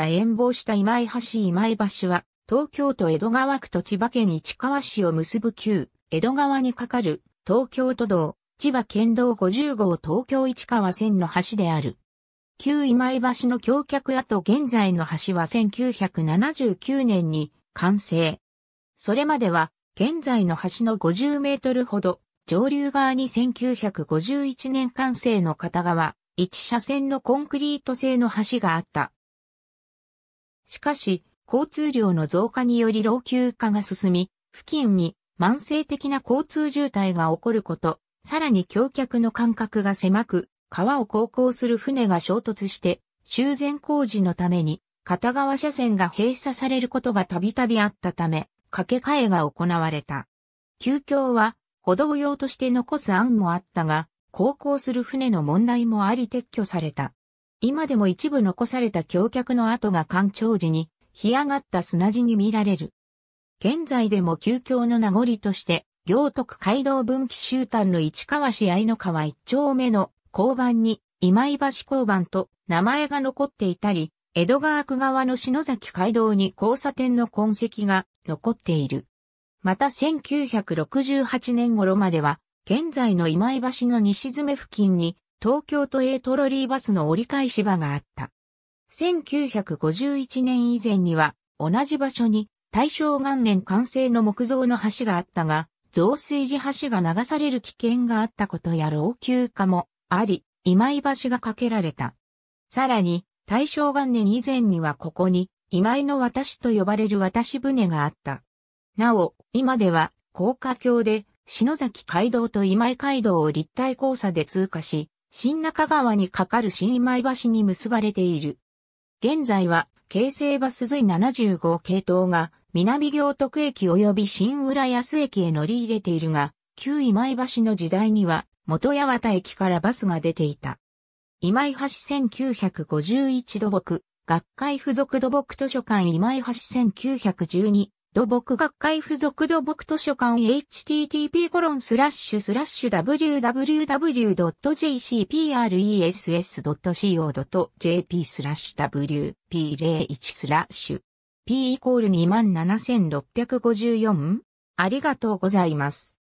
ら遠望した今井橋今井橋は、東京都江戸川区と千葉県市川市を結ぶ旧、江戸川に架かる、東京都道、千葉県道50号東京市川線の橋である。旧今井橋の橋脚跡現在の橋は1979年に完成。それまでは、現在の橋の50メートルほど、上流側に1951年完成の片側、1車線のコンクリート製の橋があった。しかし、交通量の増加により老朽化が進み、付近に慢性的な交通渋滞が起こること、さらに橋脚の間隔が狭く、川を航行する船が衝突して、修繕工事のために片側車線が閉鎖されることがたびたびあったため、掛け替えが行われた。急橋は歩道用として残す案もあったが、航行する船の問題もあり撤去された。今でも一部残された橋脚の跡が干潮時に、干上がった砂地に見られる。現在でも旧橋の名残として、行徳街道分岐集団の市川市愛の川一丁目の交番に今井橋交番と名前が残っていたり、江戸川区側の篠崎街道に交差点の痕跡が残っている。また1968年頃までは、現在の今井橋の西詰付近に東京都営トロリーバスの折り返し場があった。1951年以前には同じ場所に大正元年完成の木造の橋があったが、増水時橋が流される危険があったことや老朽化もあり、今井橋が架けられた。さらに、大正元年以前にはここに、今井の渡しと呼ばれる渡し船があった。なお、今では、高架橋で、篠崎街道と今井街道を立体交差で通過し、新中川に架かる新今井橋に結ばれている。現在は、京成バス随75系統が、南行徳駅及び新浦安駅へ乗り入れているが、旧今井橋の時代には、元八幡駅からバスが出ていた。今井橋1951土木、学会附属土木図書館今井橋1912土木学会附属土木図書館 http://www.jcpress.co.jp スラッシュ wp01 スラッシュ p イコール 27654? ありがとうございます。